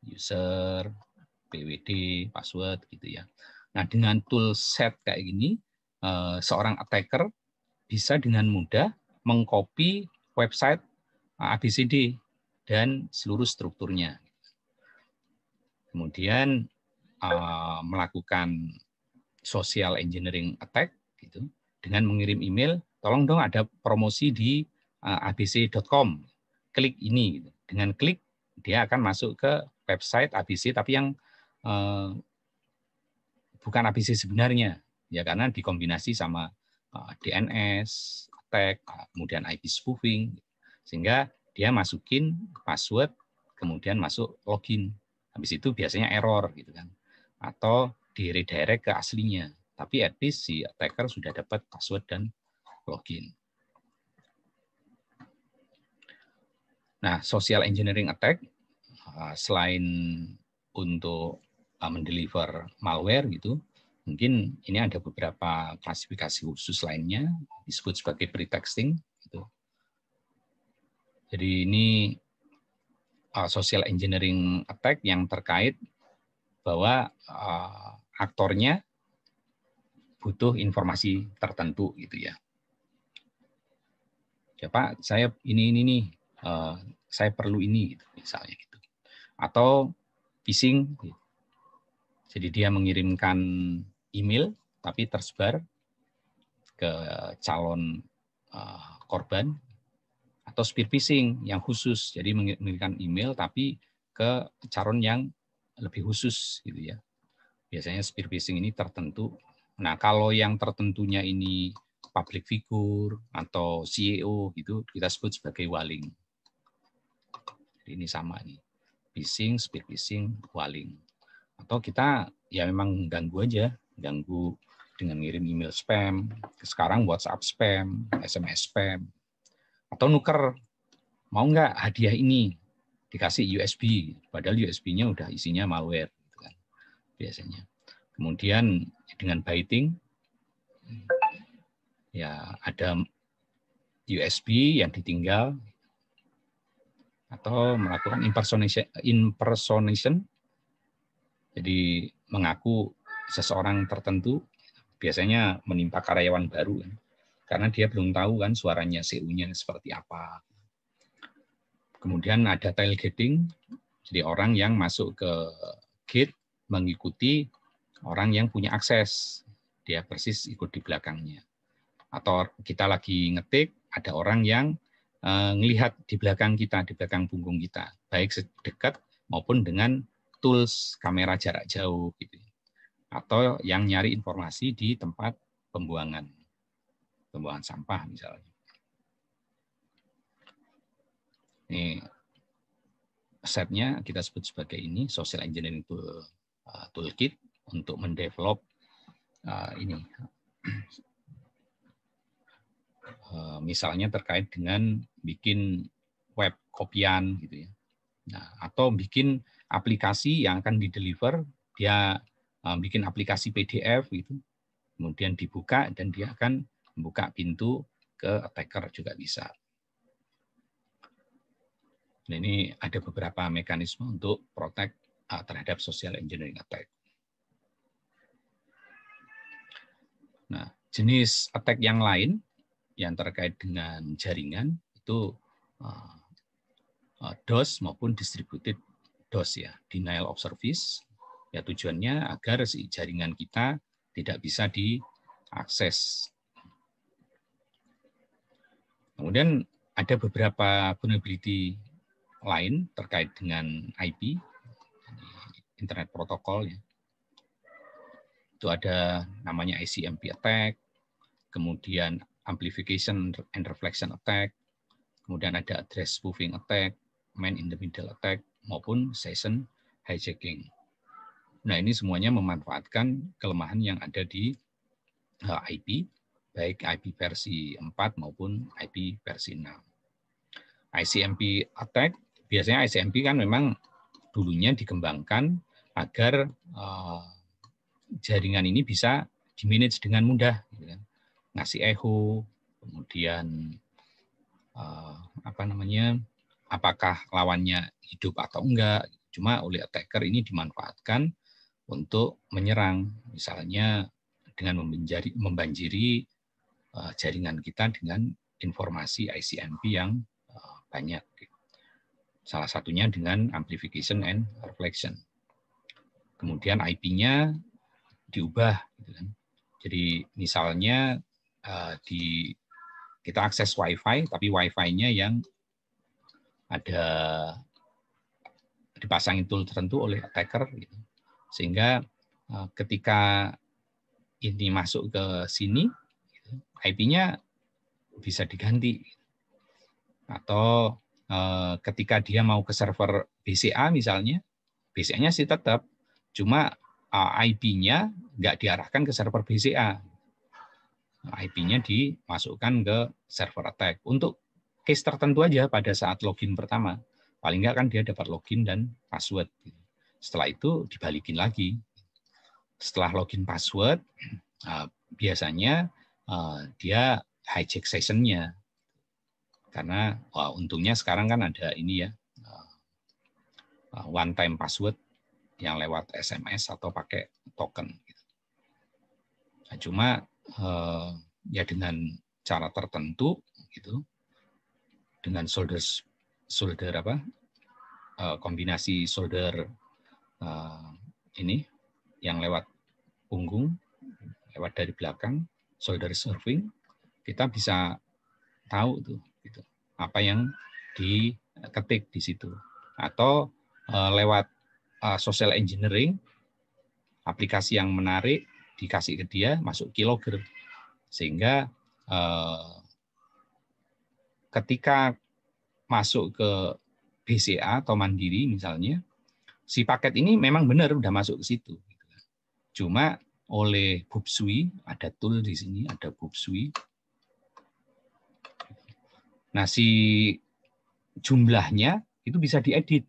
User PWD password gitu ya. Nah, dengan tool set kayak gini, eh, seorang attacker bisa dengan mudah mengcopy website ABCD dan seluruh strukturnya kemudian uh, melakukan social engineering attack gitu dengan mengirim email tolong dong ada promosi di uh, abc.com klik ini gitu. dengan klik dia akan masuk ke website ABC tapi yang uh, bukan ABC sebenarnya ya karena dikombinasi sama uh, DNS attack kemudian IP spoofing gitu. sehingga dia masukin password kemudian masuk login Habis itu biasanya error gitu kan. Atau di redirect ke aslinya. Tapi at least si attacker sudah dapat password dan login. Nah, social engineering attack uh, selain untuk uh, mendeliver malware gitu, mungkin ini ada beberapa klasifikasi khusus lainnya disebut sebagai pretexting gitu. Jadi ini uh, social engineering attack yang terkait bahwa uh, aktornya butuh informasi tertentu gitu ya. Ya Pak, saya ini ini nih, uh, saya perlu ini gitu, misalnya gitu. Atau phishing, gitu. jadi dia mengirimkan email tapi tersebar ke calon uh, korban atau spear phishing yang khusus jadi mengirimkan email tapi ke calon yang lebih khusus gitu ya biasanya spear phishing ini tertentu nah kalau yang tertentunya ini public figure atau CEO gitu kita sebut sebagai waling jadi ini sama nih phishing spear phishing waling atau kita ya memang ganggu aja ganggu dengan ngirim email spam sekarang WhatsApp spam SMS spam atau nuker mau nggak hadiah ini dikasih USB padahal USB-nya udah isinya malware gitu kan biasanya kemudian dengan biting ya ada USB yang ditinggal atau melakukan impersonation impersonation jadi mengaku seseorang tertentu biasanya menimpa karyawan baru kan karena dia belum tahu kan suaranya CU-nya seperti apa. Kemudian ada tailgating, jadi orang yang masuk ke gate mengikuti orang yang punya akses. Dia persis ikut di belakangnya. Atau kita lagi ngetik, ada orang yang melihat eh, di belakang kita, di belakang punggung kita, baik dekat maupun dengan tools kamera jarak jauh gitu. Atau yang nyari informasi di tempat pembuangan pembuangan sampah misalnya. Ini setnya kita sebut sebagai ini social engineering tool, uh, toolkit untuk mendevelop uh, ini uh, misalnya terkait dengan bikin web kopian gitu ya nah, atau bikin aplikasi yang akan deliver dia uh, bikin aplikasi PDF gitu kemudian dibuka dan dia akan membuka pintu ke attacker juga bisa. Nah, ini ada beberapa mekanisme untuk protect uh, terhadap social engineering attack. Nah, jenis attack yang lain yang terkait dengan jaringan itu uh, uh, DOS maupun distributed DOS ya, denial of service. Ya tujuannya agar si jaringan kita tidak bisa diakses Kemudian ada beberapa vulnerability lain terkait dengan IP, internet protokol. Ya. Itu ada namanya ICMP attack, kemudian amplification and reflection attack, kemudian ada address spoofing attack, man in the middle attack, maupun session hijacking. Nah ini semuanya memanfaatkan kelemahan yang ada di eh, IP baik IP versi 4 maupun IP versi 6. ICMP attack, biasanya ICMP kan memang dulunya dikembangkan agar eh, jaringan ini bisa di manage dengan mudah. Gitu kan. Ngasih echo, kemudian eh, apa namanya apakah lawannya hidup atau enggak. Cuma oleh attacker ini dimanfaatkan untuk menyerang, misalnya dengan membanjiri Eh, jaringan kita dengan informasi ICMP yang eh, banyak. Salah satunya dengan amplification and reflection. Kemudian IP-nya diubah. Gitu kan. Jadi misalnya eh, di kita akses WiFi, tapi WiFi-nya yang ada dipasangin tool tertentu oleh attacker, gitu. sehingga ketika ini masuk ke sini, IP-nya bisa diganti. Atau eh, ketika dia mau ke server BCA misalnya, BCA-nya sih tetap, cuma eh, IP-nya nggak diarahkan ke server BCA. IP-nya dimasukkan ke server attack. Untuk case tertentu aja pada saat login pertama. Paling nggak kan dia dapat login dan password. Setelah itu dibalikin lagi. Setelah login password, eh, biasanya Eh, dia hijack sessionnya karena wah, untungnya sekarang kan ada ini ya eh, eh, one time password yang lewat SMS atau pakai token. Gitu. Nah, cuma ya dengan cara tertentu gitu dengan solder solder apa kombinasi solder ini yang lewat punggung lewat dari belakang solder surfing, kita bisa tahu tuh gitu, apa yang diketik di situ. Atau eh, lewat eh, social engineering, aplikasi yang menarik dikasih ke dia masuk kilogram. Sehingga eh, ketika masuk ke BCA atau Mandiri misalnya, si paket ini memang benar udah masuk ke situ. Gitu kan. Cuma oleh Bubsui, ada tool di sini, ada Bubsui. Nah, si jumlahnya itu bisa diedit.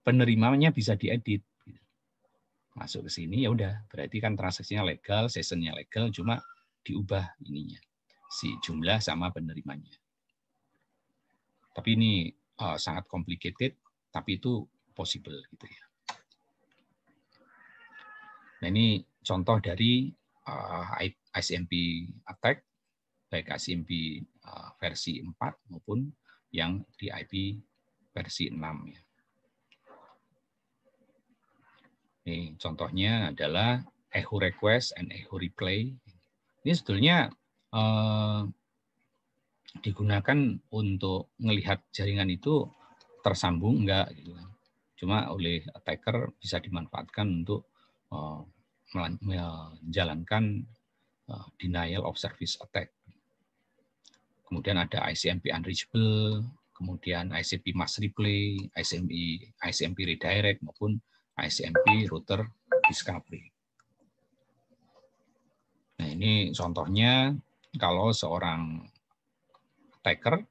Penerimanya bisa diedit. Masuk ke sini, ya udah. Berarti kan transaksinya legal, sessionnya legal, cuma diubah ininya. Si jumlah sama penerimanya. Tapi ini oh, sangat complicated, tapi itu possible gitu ya. Nah ini contoh dari eh, ICMP attack baik ICMP eh, versi 4 maupun yang di IP versi 6 ya. Ini contohnya adalah echo request and echo replay. Ini sebetulnya eh, digunakan untuk melihat jaringan itu tersambung enggak gitu kan. Cuma oleh attacker bisa dimanfaatkan untuk menjalankan eh, denial of service attack. Kemudian ada ICMP unreachable, kemudian ICMP mass replay, ICMP, ICMP redirect, maupun ICMP router discovery. Nah ini contohnya kalau seorang attacker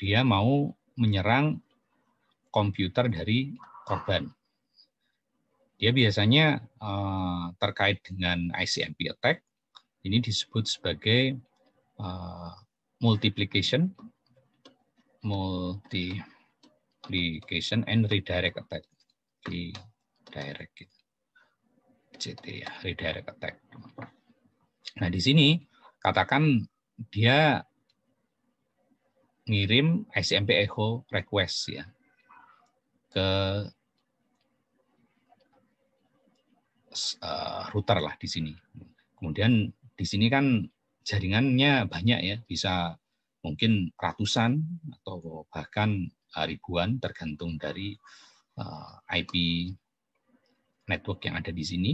dia mau menyerang komputer dari korban. Dia biasanya eh, terkait dengan ICMP attack. Ini disebut sebagai eh, multiplication, multiplication and redirect attack. Redirect gitu. CT ya, redirect attack. Nah, di sini katakan dia ngirim ICMP echo request ya ke uh, router lah di sini. Kemudian di sini kan jaringannya banyak ya, bisa mungkin ratusan atau bahkan eh, ribuan tergantung dari uh, eh, IP network yang ada di sini.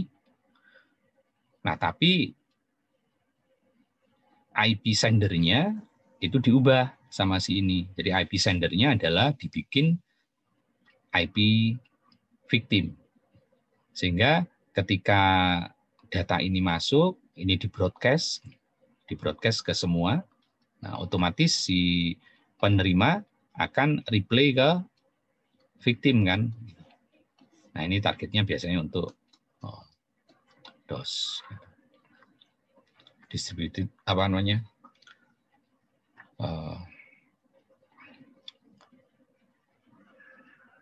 Nah, tapi IP sendernya itu diubah sama si ini. Jadi IP sendernya adalah dibikin IP victim. Sehingga ketika data ini masuk, ini di broadcast, di broadcast ke semua. Nah, otomatis si penerima akan replay ke victim kan. Nah, ini targetnya biasanya untuk oh, DOS. Distributed apa namanya? Uh,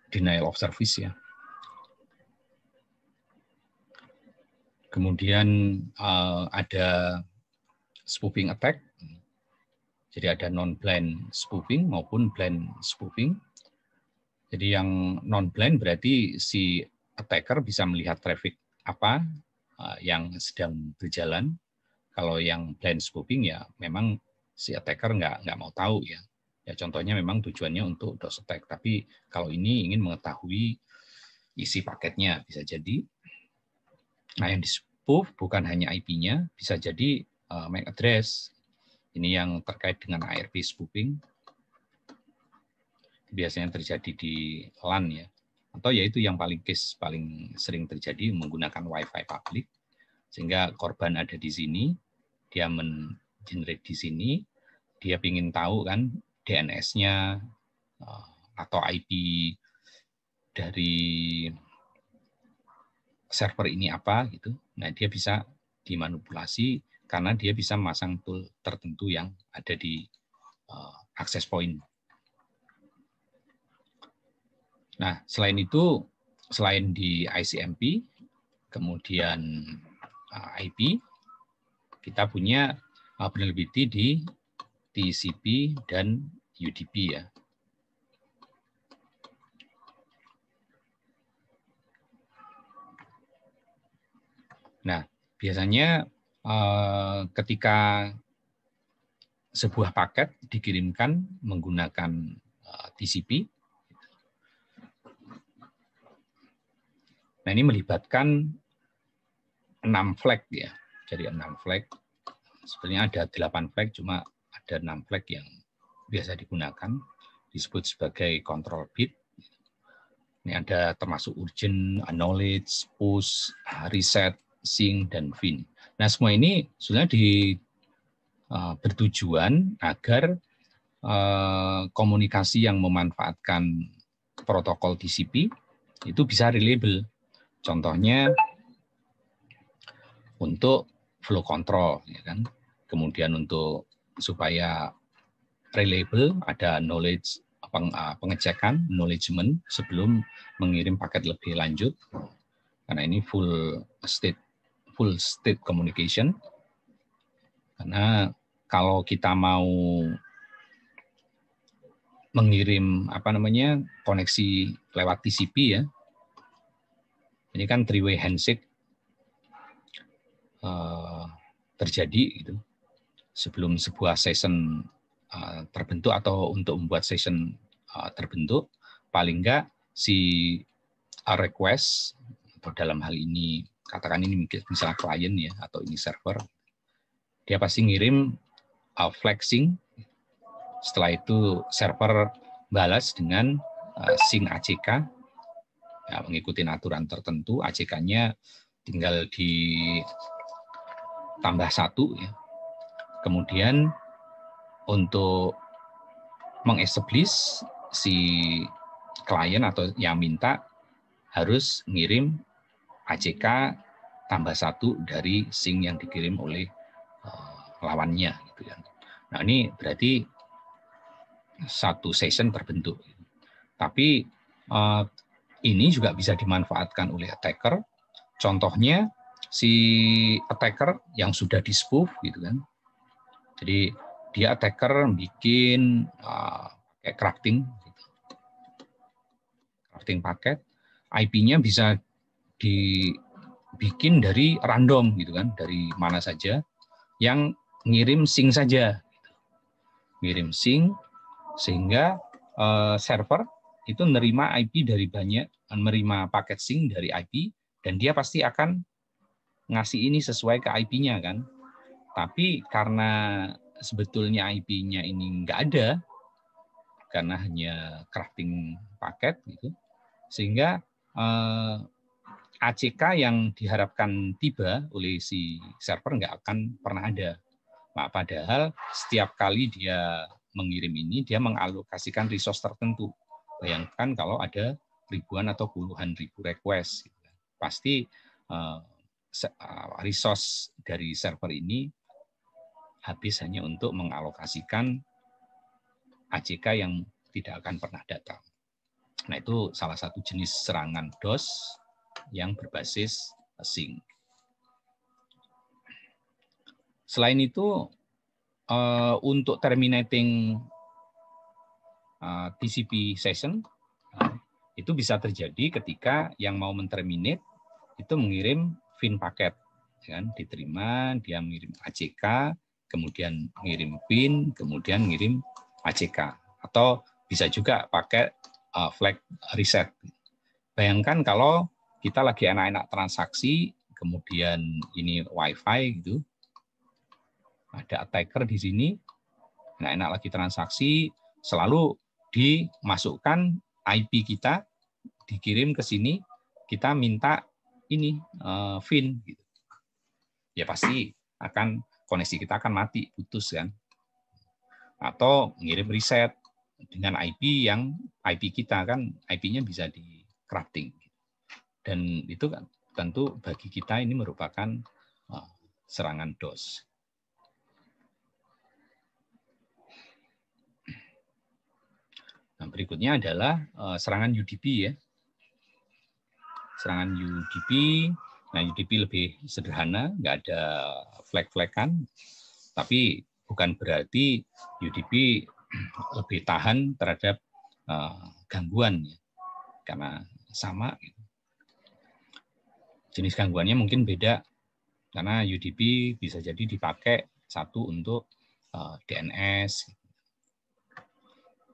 denial of service ya. kemudian uh, ada spoofing attack, jadi ada non-blind spoofing maupun blind spoofing. Jadi yang non-blind berarti si attacker bisa melihat traffic apa eh, yang sedang berjalan. Kalau yang blind spoofing ya memang si attacker nggak nggak mau tahu ya. Ya contohnya memang tujuannya untuk DOS attack, tapi kalau ini ingin mengetahui isi paketnya bisa jadi. Nah yang PUF bukan hanya IP-nya, bisa jadi uh, MAC address. Ini yang terkait dengan ARP spoofing. Biasanya terjadi di LAN ya. Atau yaitu yang paling case paling sering terjadi menggunakan Wi-Fi public. Sehingga korban ada di sini, dia men-generate di sini, dia ingin tahu kan DNS-nya uh, atau IP dari server ini apa gitu. Nah, dia bisa dimanipulasi karena dia bisa memasang tool tertentu yang ada di uh, access point. Nah, selain itu, selain di ICMP, kemudian uh, eh, IP, kita punya vulnerability di TCP dan UDP ya. Nah, biasanya eh, ketika sebuah paket dikirimkan menggunakan eh, TCP, nah ini melibatkan enam flag ya, jadi enam flag. Sebenarnya ada delapan flag, cuma ada enam flag yang biasa digunakan, disebut sebagai control bit. Ini ada termasuk urgent, acknowledge, push, reset, Sing dan Vin. Nah, semua ini sudah di uh, bertujuan agar uh, komunikasi yang memanfaatkan protokol TCP itu bisa reliable. Contohnya untuk flow control, ya kan? Kemudian untuk supaya reliable ada knowledge eh, pengecekan knowledgement sebelum mengirim paket lebih lanjut karena ini full state full state communication. Karena kalau kita mau mengirim apa namanya koneksi lewat TCP ya, ini kan three way handshake uh, terjadi gitu sebelum sebuah session uh, terbentuk atau untuk membuat session uh, terbentuk paling enggak si request atau dalam hal ini katakan ini misalnya klien ya atau ini server, dia pasti ngirim uh, flexing. Setelah itu server balas dengan uh, sync ACK ya, mengikuti aturan tertentu. ACK-nya tinggal ditambah satu ya. Kemudian untuk mengestablish si klien atau yang minta harus ngirim ACK tambah satu dari sing yang dikirim oleh eh, lawannya gitu kan. Nah ini berarti satu session terbentuk. Tapi eh, ini juga bisa dimanfaatkan oleh attacker. Contohnya si attacker yang sudah di spoof gitu kan. Jadi dia attacker bikin uh, kayak crafting, gitu. crafting paket, IP-nya bisa dibikin dari random gitu kan, dari mana saja yang ngirim sync saja. Gitu. Ngirim sync sehingga uh, server itu nerima IP dari banyak, menerima paket sync dari IP dan dia pasti akan ngasih ini sesuai ke IP-nya kan. Tapi karena sebetulnya IP-nya ini nggak ada, karena hanya crafting paket gitu, sehingga uh, ACK yang diharapkan tiba oleh si server nggak akan pernah ada. Nah, padahal setiap kali dia mengirim ini, dia mengalokasikan resource tertentu. Bayangkan kalau ada ribuan atau puluhan ribu request. Gitu kan. Pasti eh, eh, resource dari server ini habis hanya untuk mengalokasikan ACK yang tidak akan pernah datang. Nah, itu salah satu jenis serangan DOS yang berbasis sync. Selain itu, eh, untuk terminating eh, TCP session, nah, itu bisa terjadi ketika yang mau menterminate itu mengirim fin paket ya kan diterima dia mengirim ACK kemudian mengirim pin kemudian mengirim ACK atau bisa juga pakai eh, flag reset bayangkan kalau kita lagi enak-enak transaksi, kemudian ini WiFi gitu. Ada attacker di sini, enak-enak lagi transaksi, selalu dimasukkan IP kita, dikirim ke sini, kita minta ini uh, eh, VIN. Gitu. Ya pasti akan koneksi kita akan mati, putus kan. Atau ngirim reset dengan IP yang IP kita kan IP-nya bisa di crafting. Dan itu kan tentu bagi kita ini merupakan uh, serangan dos. Nah, berikutnya adalah uh, serangan UDP ya. Serangan UDP, nah UDP lebih sederhana, nggak ada flag flag kan. tapi bukan berarti UDP lebih tahan terhadap uh, gangguan ya. Karena sama gitu jenis gangguannya mungkin beda karena UDP bisa jadi dipakai satu untuk uh, eh, DNS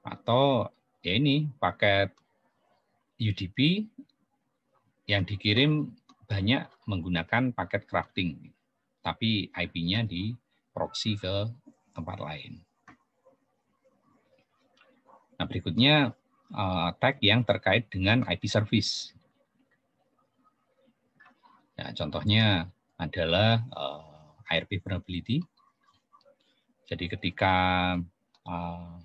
atau ya ini paket UDP yang dikirim banyak menggunakan paket crafting tapi IP-nya di proxy ke tempat lain. Nah, berikutnya uh, tag yang terkait dengan IP service. Nah, contohnya adalah uh, eh, ARP vulnerability. Jadi ketika uh,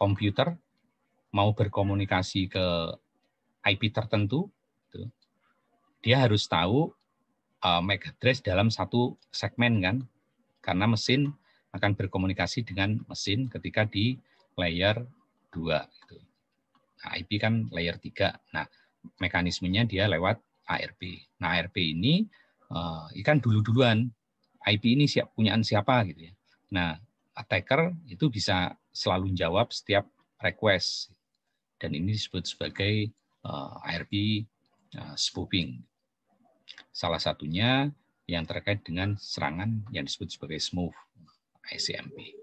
komputer mau berkomunikasi ke IP tertentu, gitu, dia harus tahu uh, MAC address dalam satu segmen kan, karena mesin akan berkomunikasi dengan mesin ketika di layer 2. Gitu. Nah, IP kan layer 3. Nah, mekanismenya dia lewat ARP. Nah ARP ini uh, ikan dulu-duluan IP ini siap punyaan siapa gitu ya. Nah attacker itu bisa selalu jawab setiap request dan ini disebut sebagai eh, ARP eh, spoofing. Salah satunya yang terkait dengan serangan yang disebut sebagai smooth ICMP.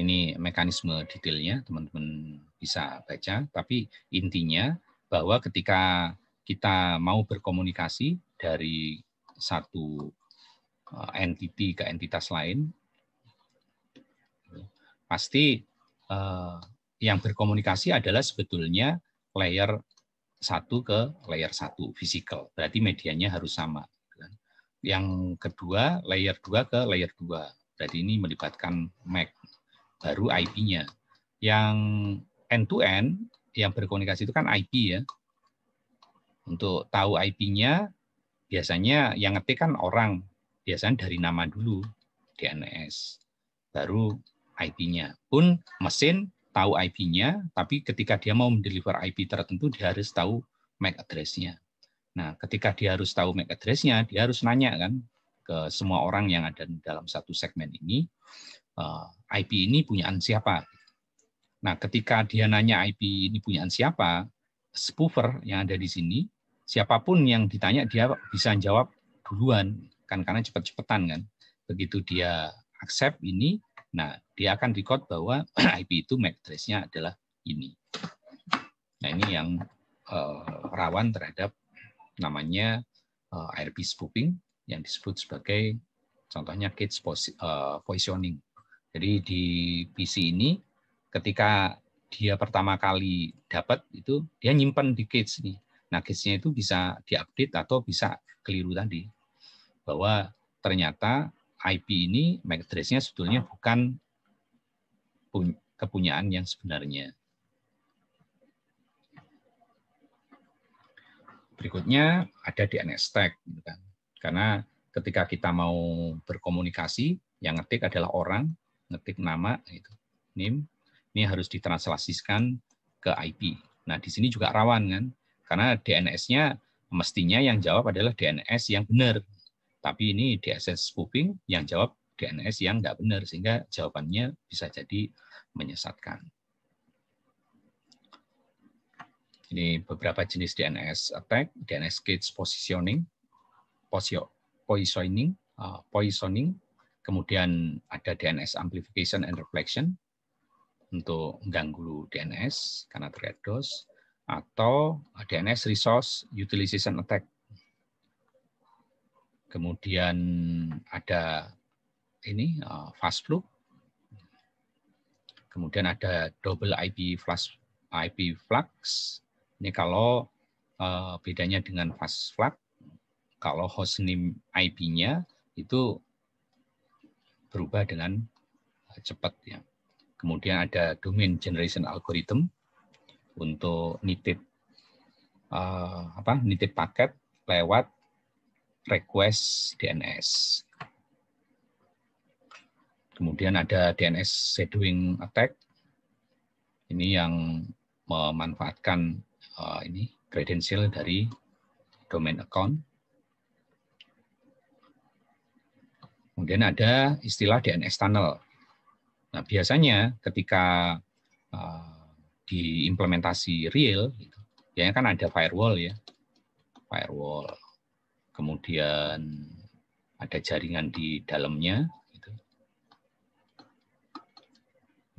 Ini mekanisme detailnya teman-teman bisa baca, tapi intinya bahwa ketika kita mau berkomunikasi dari satu eh, entity ke entitas lain, pasti eh, yang berkomunikasi adalah sebetulnya layer satu ke layer satu physical. Berarti medianya harus sama. Yang kedua, layer dua ke layer dua Berarti ini melibatkan MAC, baru IP-nya. Yang end-to-end, -end, yang berkomunikasi itu kan IP ya. Untuk tahu IP-nya, biasanya yang ngetik kan orang. Biasanya dari nama dulu, DNS. Baru IP-nya. Pun mesin tahu IP-nya, tapi ketika dia mau mendeliver IP tertentu, dia harus tahu MAC address-nya. Nah, ketika dia harus tahu MAC address-nya, dia harus nanya kan ke semua orang yang ada dalam satu segmen ini, eh, IP ini punyaan siapa? Nah, ketika dia nanya IP ini punya siapa, spoofer yang ada di sini, siapapun yang ditanya dia bisa jawab duluan kan karena cepat-cepatan kan. Begitu dia accept ini, nah dia akan record bahwa IP itu MAC address-nya adalah ini. Nah, ini yang uh, rawan terhadap namanya uh, eh, IRP spoofing yang disebut sebagai contohnya uh, eh, poisoning. Jadi di PC ini ketika dia pertama kali dapat itu dia nyimpan di cage nih. Nah, cage-nya itu bisa diupdate atau bisa keliru tadi. Bahwa ternyata IP ini MAC address sebetulnya hmm. bukan kepunyaan yang sebenarnya. Berikutnya ada DNS tag gitu kan. Karena ketika kita mau berkomunikasi yang ngetik adalah orang, ngetik nama itu, nim. Ini harus ditranslasikan ke IP. Nah, di sini juga rawan kan? Karena DNS-nya mestinya yang jawab adalah DNS yang benar. Tapi ini DSS spoofing yang jawab DNS yang nggak benar, sehingga jawabannya bisa jadi menyesatkan. Ini beberapa jenis DNS attack, DNS gates positioning, poisoning, ah, poisoning, kemudian ada DNS amplification and reflection, untuk mengganggu DNS karena terkait DOS atau DNS resource utilization attack. Kemudian ada ini uh, fast flow. Kemudian ada double IP flash IP flux. Ini kalau uh, bedanya dengan fast flux, kalau hostname IP-nya itu berubah dengan uh, cepat ya. Kemudian ada domain generation algorithm untuk nitip uh, apa nitip paket lewat request DNS. Kemudian ada DNS shadowing attack. Ini yang memanfaatkan uh, ini kredensial dari domain account. Kemudian ada istilah DNS tunnel. Nah, biasanya ketika uh, diimplementasi real, gitu, ya kan ada firewall ya, firewall, kemudian ada jaringan di dalamnya, gitu.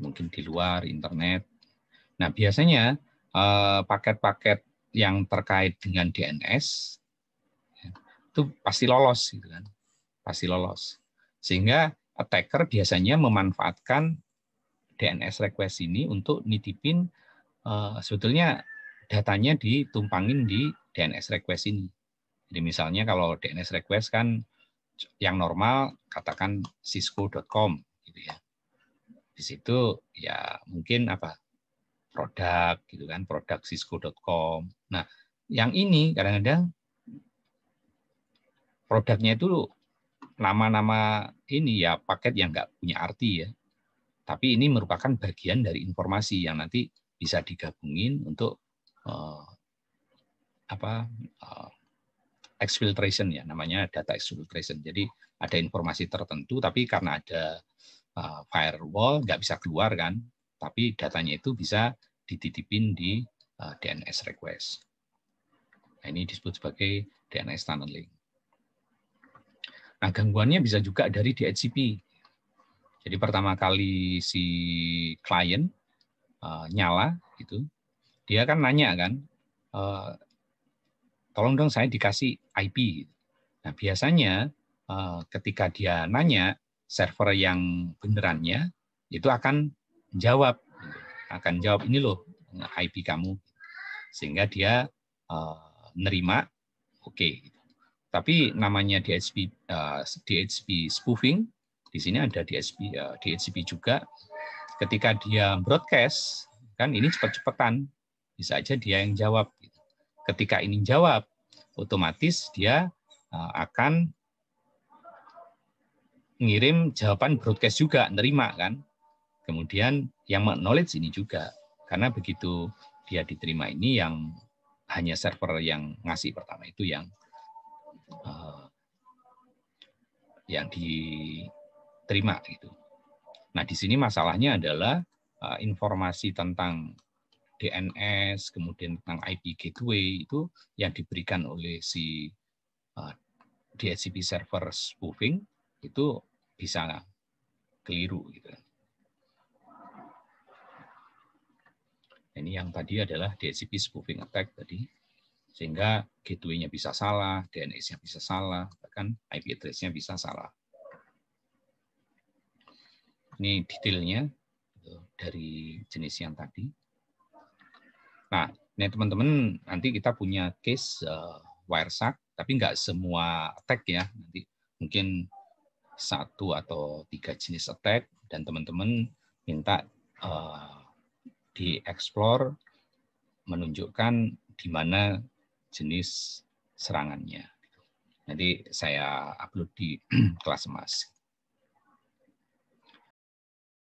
mungkin di luar internet. Nah, biasanya eh, paket-paket uh, yang terkait dengan DNS ya, itu pasti lolos, gitu kan? Pasti lolos, sehingga attacker biasanya memanfaatkan DNS request ini untuk nitipin eh, sebetulnya datanya ditumpangin di DNS request ini. Jadi misalnya kalau DNS request kan yang normal katakan cisco.com gitu ya. Di situ ya mungkin apa produk gitu kan, produk cisco.com. Nah, yang ini kadang-kadang produknya itu nama-nama ini ya paket yang nggak punya arti ya. Tapi ini merupakan bagian dari informasi yang nanti bisa digabungin untuk uh, apa uh, exfiltration ya namanya data exfiltration. Jadi ada informasi tertentu tapi karena ada uh, firewall nggak bisa keluar kan, tapi datanya itu bisa dititipin di uh, DNS request. Nah, ini disebut sebagai DNS tunneling. Nah, gangguannya bisa juga dari DHCP. Jadi pertama kali si klien uh, nyala gitu, dia kan nanya kan, uh, tolong dong saya dikasih IP. Gitu. Nah, biasanya uh, ketika dia nanya, server yang benerannya itu akan jawab, akan jawab ini loh IP kamu, sehingga dia uh, nerima, oke. Okay. Gitu. Tapi namanya DHCP uh, eh, DHCP spoofing, di sini ada DHCP uh, eh, DHCP juga. Ketika dia broadcast, kan ini cepat-cepatan, bisa aja dia yang jawab. Gitu. Ketika ini jawab, otomatis dia uh, akan ngirim jawaban broadcast juga, nerima kan. Kemudian yang knowledge ini juga, karena begitu dia diterima ini yang hanya server yang ngasih pertama itu yang Eh, yang diterima itu. Nah, di sini masalahnya adalah eh, informasi tentang DNS, kemudian tentang IP gateway itu yang diberikan oleh si eh, DHCP server spoofing itu bisa keliru gitu. Ini yang tadi adalah DHCP spoofing attack tadi sehingga gateway-nya bisa salah, DNS-nya bisa salah, bahkan IP address-nya bisa salah. Ini detailnya gitu, dari jenis yang tadi. Nah, ini teman-teman nanti kita punya case uh, eh, Wireshark, tapi nggak semua attack ya. Nanti mungkin satu atau tiga jenis attack dan teman-teman minta uh, di-explore menunjukkan di mana jenis serangannya. Nanti saya upload di kelas emas.